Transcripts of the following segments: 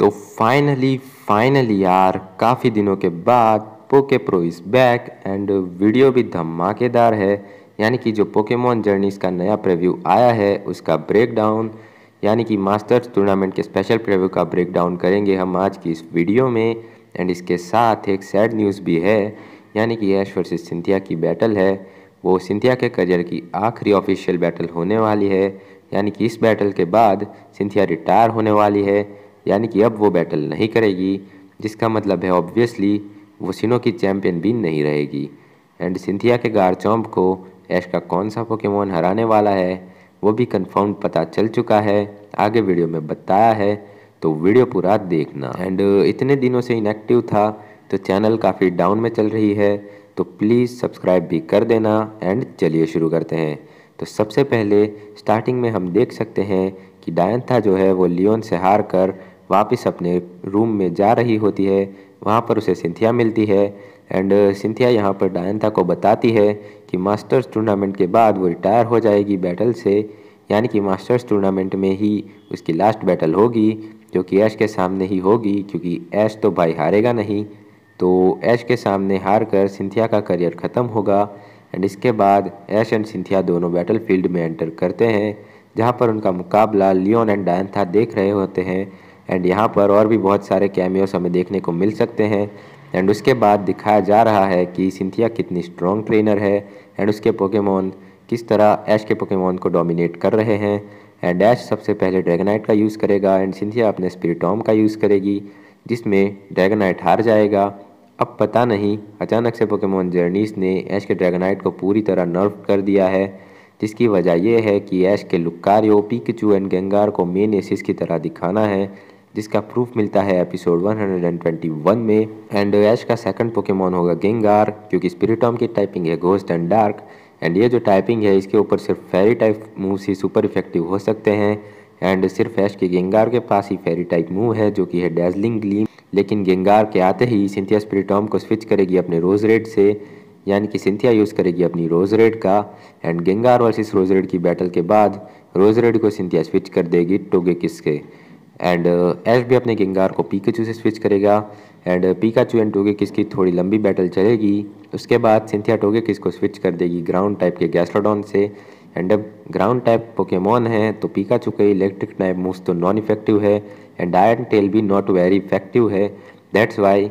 तो finally finally यार काफ़ी दिनों के बाद Poke Pro is back and video भी धमाकेदार है यानी कि जो पोकेमोन जर्नीस का नया प्रीव्यू आया है उसका ब्रेकडाउन यानी कि मास्टर्स टूर्नामेंट के स्पेशल प्रीव्यू का ब्रेकडाउन करेंगे हम आज की इस वीडियो में एंड इसके साथ एक सैड न्यूज़ भी है यानी कि यश वर्सेस सिंथिया की बैटल है वो सिंथिया के करियर की आखिरी ऑफिशियल बैटल होने वाली है यानी कि इस बैटल के बाद सिंथिया रिटायर होने वाली है यानी कि अब वो बैटल नहीं करेगी जिसका मतलब है ऑब्वियसली वो सिनो की चैम्पियन भी नहीं रहेगी एंड सिंथिया के गार चौंप को ऐश का कौन सा पोकेमोन हराने वाला है वो भी कन्फर्म पता चल चुका है आगे वीडियो में बताया है तो वीडियो पूरा देखना एंड इतने दिनों से इनएक्टिव था तो चैनल काफ़ी डाउन में चल रही है तो प्लीज़ सब्सक्राइब भी कर देना एंड चलिए शुरू करते हैं तो सबसे पहले स्टार्टिंग में हम देख सकते हैं कि डायंथा जो है वो लियोन से हार कर वापस अपने रूम में जा रही होती है वहाँ पर उसे सिंथिया मिलती है एंड सिंथिया यहाँ पर डायंथा को बताती है कि मास्टर्स टूर्नामेंट के बाद वो रिटायर हो जाएगी बैटल से यानी कि मास्टर्स टूर्नामेंट में ही उसकी लास्ट बैटल होगी जो कि ऐश के सामने ही होगी क्योंकि ऐश तो भाई हारेगा नहीं तो ऐश के सामने हार कर सिंथिया का करियर ख़त्म होगा एंड इसके बाद ऐश एंड सिंथिया दोनों बैटल फील्ड में एंटर करते हैं जहाँ पर उनका मुकाबला लियोन एंड डायंथा देख रहे होते हैं एंड यहाँ पर और भी बहुत सारे कैमियोस हमें देखने को मिल सकते हैं एंड उसके बाद दिखाया जा रहा है कि सिंथिया कितनी स्ट्रॉन्ग ट्रेनर है एंड उसके पोकेमोन किस तरह ऐश के पोकेमोन को डोमिनेट कर रहे हैं एंड ऐश सबसे पहले ड्रैगनाइट का यूज़ करेगा एंड सिंथिया अपने स्पिरिटॉम का यूज़ करेगी जिसमें ड्रैगनाइट हार जाएगा अब पता नहीं अचानक से पोकेमोन जर्नीस ने ऐश के ड्रैगनाइट को पूरी तरह नर्व कर दिया है जिसकी वजह यह है कि ऐश के लुक्कारियो पिकचू एंड गेंगार को मेन एसिस की तरह दिखाना है जिसका प्रूफ मिलता है एपिसोड 121 में एंड एश का सेकंड पोकेमोन होगा गेंगार क्योंकि स्पिरिटॉम की टाइपिंग है घोस्ट एंड डार्क एंड ये जो टाइपिंग है इसके ऊपर सिर्फ फेरी टाइप मूव्स ही सुपर इफेक्टिव हो सकते हैं एंड सिर्फ एश के गेंगार के पास ही फेरी टाइप मूव है जो कि है डेजलिंग ग्लीम लेकिन गेंगार के आते ही सिंथिया स्पिरिटॉम को स्विच करेगी अपने रोज रेड से यानी कि सिंथिया यूज़ करेगी अपनी रोज रेड का and Gengar versus Roserade की बैटल के बाद रोज रेड को सिंथिया स्विच कर देगी टोगे किस के एंड एश uh, भी अपने गेंगार को पीकाचू से स्विच करेगा एंड पीकाचू एंड टोगे किसकी थोड़ी लंबी बैटल चलेगी उसके बाद सिंथिया टोगे किस को स्विच कर देगी ग्राउंड टाइप के गैस्ट्रोडॉन से एंड अब ग्राउंड टाइप पोकेमोन है तो पीकाचू का इलेक्ट्रिक टाइप मूव तो नॉन इफेक्टिव है एंड आयन टेल भी नॉट वेरी इफेक्टिव है दैट्स वाई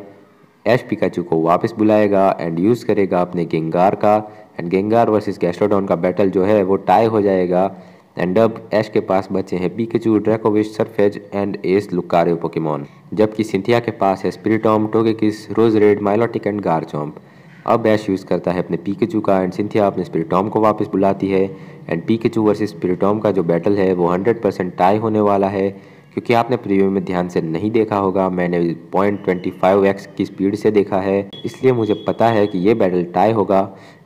एश पिकाचू को वापस बुलाएगा एंड यूज़ करेगा अपने गेंगार का एंड गेंगार वर्सेस गैस्ट्रोडॉन का बैटल जो है वो टाई हो जाएगा एंड अब एश के पास बचे हैं Pikachu Dracovish Sirfetch'd and ace Lucario Pokemon जबकि सिंथिया के पास है स्पिरिटॉम किस Roserade Milotic and Garchomp अब एश यूज़ करता है अपने पीकेचू का एंड सिंथिया अपने स्पिरिटॉम को वापस बुलाती है एंड पीकेचू वर्सेस स्पिरिटॉम का जो बैटल है वो हंड्रेड परसेंट टाई होने वाला है क्योंकि आपने प्रीव्यू में ध्यान से नहीं देखा होगा मैंने पॉइंट ट्वेंटी फाइव एक्स की स्पीड से देखा है इसलिए मुझे पता है कि ये बैटल टाई होगा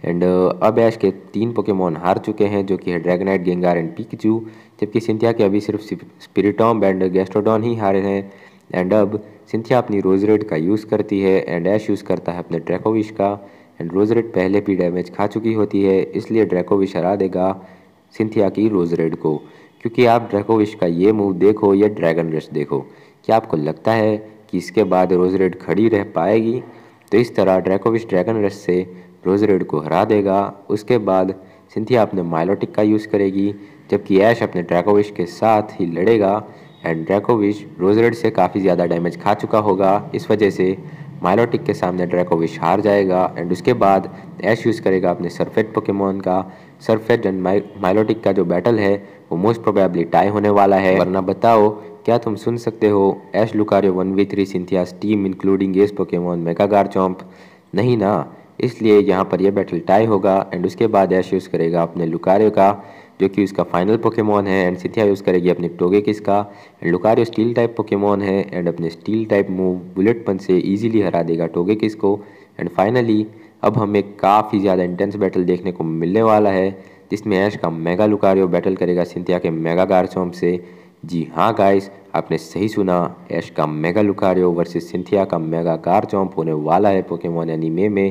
एंड uh, अब ऐश के तीन पोकेमोन हार चुके हैं जो कि है ड्रैगनाइट गेंगार एंड पिकचू जबकि सिंथिया के अभी सिर्फ स्पिरिटॉम एंड गैस्ट्रोडॉन ही हारे हैं एंड अब सिंथिया अपनी रोजरेड का यूज़ करती है एंड ऐश यूज़ करता है अपने ड्रैकोविश का एंड रोजरेड पहले भी डैमेज खा चुकी होती है इसलिए ड्रैकोविश हरा देगा सिंथिया की रोजरेड को क्योंकि आप ड्रैकोविश का ये मूव देखो या ड्रैगन रश देखो क्या आपको लगता है कि इसके बाद रोज रेड खड़ी रह पाएगी तो इस तरह ड्रैकोविश ड्रैगन रश से रोज रेड को हरा देगा उसके बाद सिंथिया अपने माइलोटिक का यूज़ करेगी जबकि ऐश अपने ड्रैकोविश के साथ ही लड़ेगा एंड ड्रैकोविश रोजरेड से काफ़ी ज़्यादा डैमेज खा चुका होगा इस वजह से माइलोटिक के सामने ड्रैकोविश हार जाएगा एंड उसके बाद ऐश यूज़ करेगा अपने सरफेट पोकेमोन का सरफेट एंड माइलोटिक का जो बैटल है वो मोस्ट प्रोबेबली टाई होने वाला है वरना बताओ क्या तुम सुन सकते हो Ash Lucario one v three Cynthia's team including ace Pokemon Mega Garchomp नहीं ना इसलिए यहाँ पर यह बैटल टाई होगा एंड उसके बाद ऐश यूज़ करेगा अपने लुकारियो का जो कि उसका फाइनल पोकेमॉन है एंड सिथिया यूज़ करेगी अपने टोगे किसका and Lucario steel type Pokemon है एंड अपने steel type move bullet punch से ईजिली हरा देगा टोगे किस को एंड फाइनली अब हमें काफ़ी ज़्यादा इंटेंस बैटल देखने को मिलने वाला है जिसमें ऐश का मेगा लुकारियो बैटल करेगा सिंथिया के मेगा गारसोम से जी हाँ गाइस आपने सही सुना ऐश का मेगा लुकारियो वर्सेस सिंथिया का मेगा चौंप होने वाला है पोकेमोन एनीमे में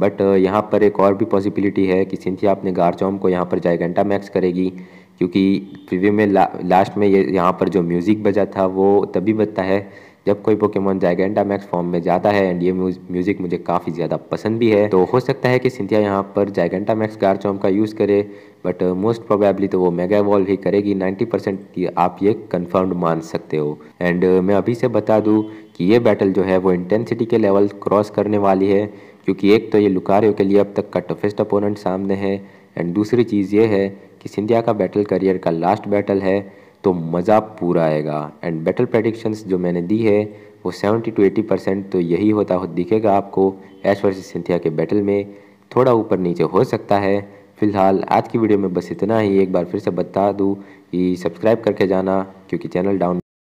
बट uh, यहाँ पर एक और भी पॉसिबिलिटी है कि सिंथिया अपने गारचॉम को यहाँ पर जायगेंटा मैक्स करेगी क्योंकि प्रीव्यू में ला, लास्ट में ये यहाँ पर जो म्यूज़िक बजा था वो तभी बजता है जब कोई पोकेमोन जायगेंटा मैक्स फॉर्म में जाता है एंड ये म्यूज़िक मुझे काफ़ी ज़्यादा पसंद भी है तो हो सकता है कि सिंथिया यहाँ पर जाइगेंटा मैक्स गारचोम का यूज़ करे बट मोस्ट प्रोबेबली तो वो मेगा इवॉल्व ही करेगी 90 परसेंट की आप ये कंफर्म्ड मान सकते हो एंड uh, मैं अभी से बता दूँ कि ये बैटल जो है वो इंटेंसिटी के लेवल क्रॉस करने वाली है क्योंकि एक तो ये लुकारियो के लिए अब तक का टफेस्ट अपोनेंट सामने है एंड दूसरी चीज़ ये है कि सिंधिया का बैटल करियर का लास्ट बैटल है तो मज़ा पूरा आएगा एंड बैटल प्रडिक्शंस जो मैंने दी है वो 70 टू 80 परसेंट तो यही होता हो दिखेगा आपको ऐश वर्सेस सिंथिया के बैटल में थोड़ा ऊपर नीचे हो सकता है फिलहाल आज की वीडियो में बस इतना ही एक बार फिर से बता दूँ कि सब्सक्राइब करके जाना क्योंकि चैनल डाउन